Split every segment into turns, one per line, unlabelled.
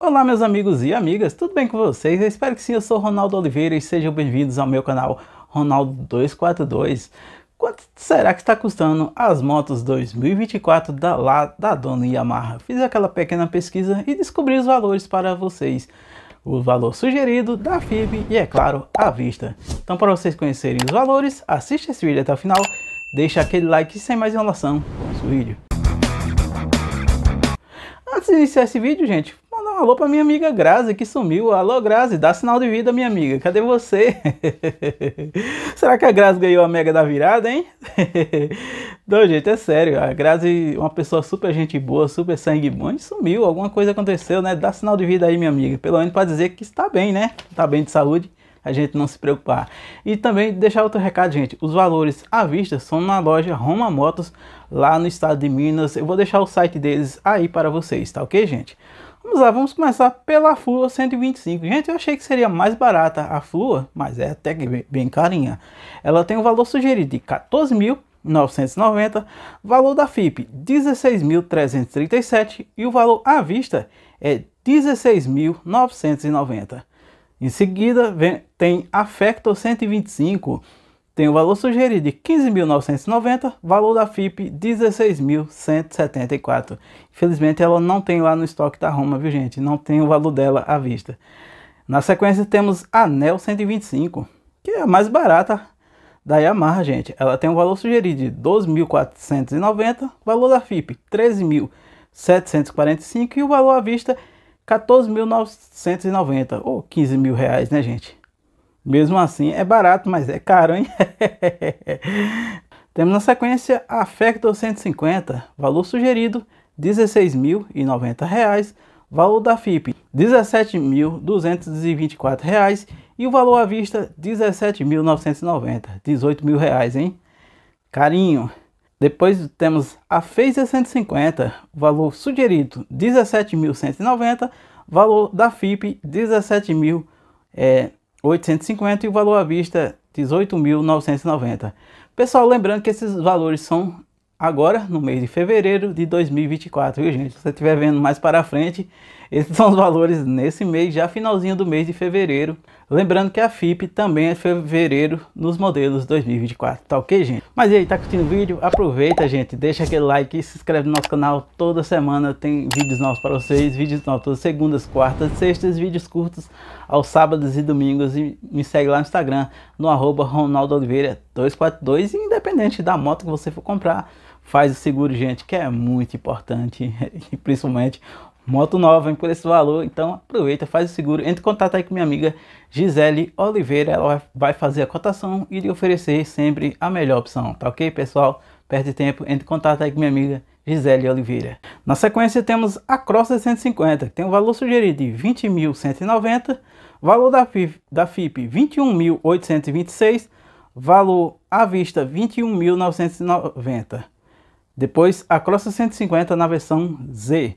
Olá meus amigos e amigas, tudo bem com vocês? Eu espero que sim, eu sou Ronaldo Oliveira e sejam bem-vindos ao meu canal Ronaldo242. Quanto será que está custando as motos 2024 da, lá, da dona Yamaha? Fiz aquela pequena pesquisa e descobri os valores para vocês. O valor sugerido da FIB e, é claro, à vista. Então para vocês conhecerem os valores, assista esse vídeo até o final, deixa aquele like sem mais enrolação, vamos o vídeo. Antes de iniciar esse vídeo, gente, um alô pra minha amiga Grazi que sumiu. Alô, Grazi, dá sinal de vida, minha amiga. Cadê você? Será que a Grazi ganhou a mega da virada, hein? Do jeito é sério. A Grazi, uma pessoa super gente boa, super sangue bom, sumiu. Alguma coisa aconteceu, né? Dá sinal de vida aí, minha amiga. Pelo menos pra dizer que está bem, né? Está bem de saúde a gente não se preocupar. E também deixar outro recado, gente. Os valores à vista são na loja Roma Motos, lá no estado de Minas. Eu vou deixar o site deles aí para vocês, tá ok, gente? Vamos lá, vamos começar pela Flua 125. Gente, eu achei que seria mais barata a Flua, mas é até que bem carinha. Ela tem o um valor sugerido de 14.990, valor da FIP 16.337 e o valor à vista é 16.990. Em seguida, vem, tem a Factor 125 tem o valor sugerido de 15.990, valor da FIP 16.174. Infelizmente ela não tem lá no estoque da Roma, viu gente? Não tem o valor dela à vista. Na sequência temos a 125, que é a mais barata da Yamaha, gente. Ela tem o valor sugerido de 12.490, valor da FIP 13.745 e o valor à vista 14.990 ou 15 mil reais, né gente? Mesmo assim, é barato, mas é caro, hein? Temos na sequência a Factor 150, valor sugerido R$ 16.090, valor da FIP R$ 17.224 e o valor à vista R$ 17.990, R$ 18.000, hein? Carinho. Depois temos a Phaser 150, valor sugerido 17.190, valor da FIP 17.000 850 e o valor à vista 18.990. Pessoal, lembrando que esses valores são agora no mês de fevereiro de 2024, viu gente? Se você estiver vendo mais para frente, esses são os valores nesse mês, já finalzinho do mês de fevereiro. Lembrando que a FIP também é fevereiro nos modelos 2024, tá ok, gente? Mas e aí, tá curtindo o vídeo? Aproveita, gente, deixa aquele like, se inscreve no nosso canal. Toda semana tem vídeos novos para vocês, vídeos novos todas segundas, quartas, sextas, vídeos curtos aos sábados e domingos. E me segue lá no Instagram, no arroba Ronaldo Oliveira 242, independente da moto que você for comprar faz o seguro, gente, que é muito importante, principalmente moto nova, hein, por esse valor. Então aproveita, faz o seguro, entre em contato aí com minha amiga Gisele Oliveira, ela vai fazer a cotação e lhe oferecer sempre a melhor opção, tá ok, pessoal? Perde tempo, entre em contato aí com minha amiga Gisele Oliveira. Na sequência temos a Cross 150, que tem um valor sugerido de 20.190, valor da FIP, da FIP 21.826, valor à vista 21.990. Depois a Cross 150 na versão Z,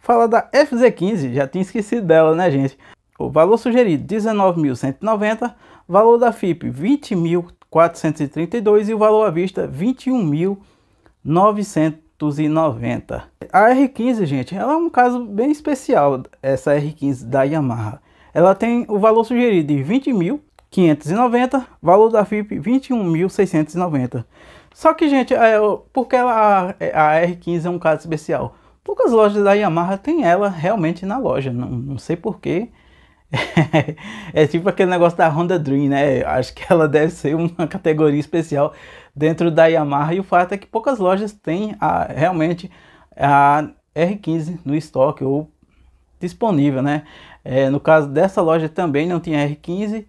Fala da FZ15, já tinha esquecido dela, né, gente? O valor sugerido 19.190, valor da FIP 20.432 e o valor à vista 21.990. A R15, gente, ela é um caso bem especial, essa R15 da Yamaha. Ela tem o valor sugerido de 20.590, valor da FIP 21.690. Só que, gente, é, porque ela, a R15 é um caso especial? Poucas lojas da Yamaha tem ela realmente na loja, não, não sei porquê. É, é tipo aquele negócio da Honda Dream, né? Acho que ela deve ser uma categoria especial dentro da Yamaha. E o fato é que poucas lojas têm a, realmente a R15 no estoque ou disponível, né? É, no caso dessa loja também não tinha R15.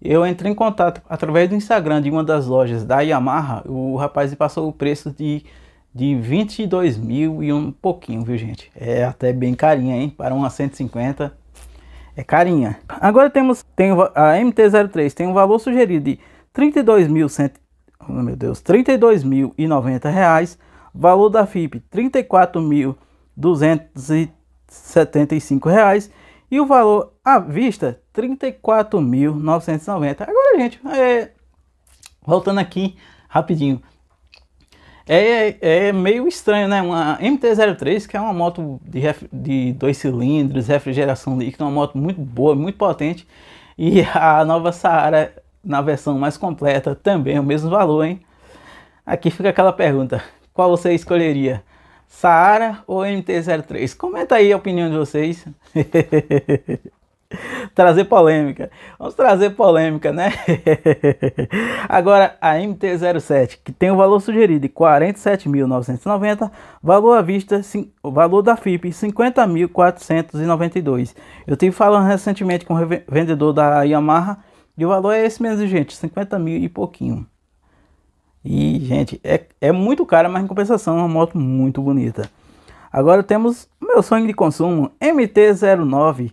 Eu entrei em contato através do Instagram de uma das lojas da Yamaha. O rapaz me passou o preço de de 22 mil e um pouquinho, viu gente? É até bem carinha, hein? Para uma 150 é carinha. Agora temos tem a MT-03, tem um valor sugerido de 32.100, oh, meu Deus, 32.090 reais. Valor da FIP 34.275 reais e o valor à vista 34.990. Agora gente, é, voltando aqui rapidinho é, é, é meio estranho, né? Uma MT-03, que é uma moto de, ref, de dois cilindros, refrigeração líquida, uma moto muito boa, muito potente. E a nova Saara, na versão mais completa, também é o mesmo valor, hein? Aqui fica aquela pergunta, qual você escolheria? Saara ou MT-03? Comenta aí a opinião de vocês. trazer polêmica. Vamos trazer polêmica, né? Agora, a MT-07, que tem o valor sugerido de 47.990, valor à vista, sim, o valor da FIP 50.492. Eu tive falando recentemente com o vendedor da Yamaha e o valor é esse mesmo, gente, 50 mil e pouquinho. E, gente, é, é muito cara, mas em compensação é uma moto muito bonita. Agora temos meu sonho de consumo, MT-09,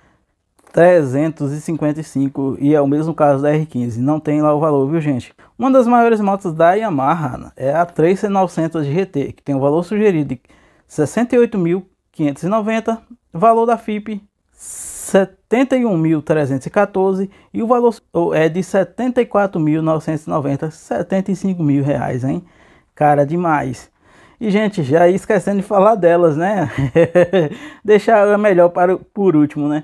355 e é o mesmo caso da R15, não tem lá o valor, viu gente? Uma das maiores motos da Yamaha é a 3900 GT, que tem o um valor sugerido de 68.590, valor da FIP 71.314 e o valor é de 74.990, 75 mil reais, hein? Cara, demais. E, gente, já esquecendo de falar delas, né? Deixar melhor para, por último, né?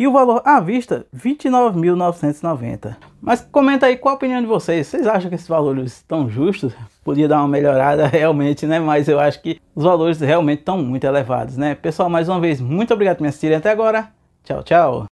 e o valor à vista 29.990. Mas comenta aí qual a opinião de vocês. Vocês acham que esses valores estão justos? Podia dar uma melhorada realmente, né? Mas eu acho que os valores realmente estão muito elevados, né? Pessoal, mais uma vez, muito obrigado por me assistirem até agora. Tchau, tchau.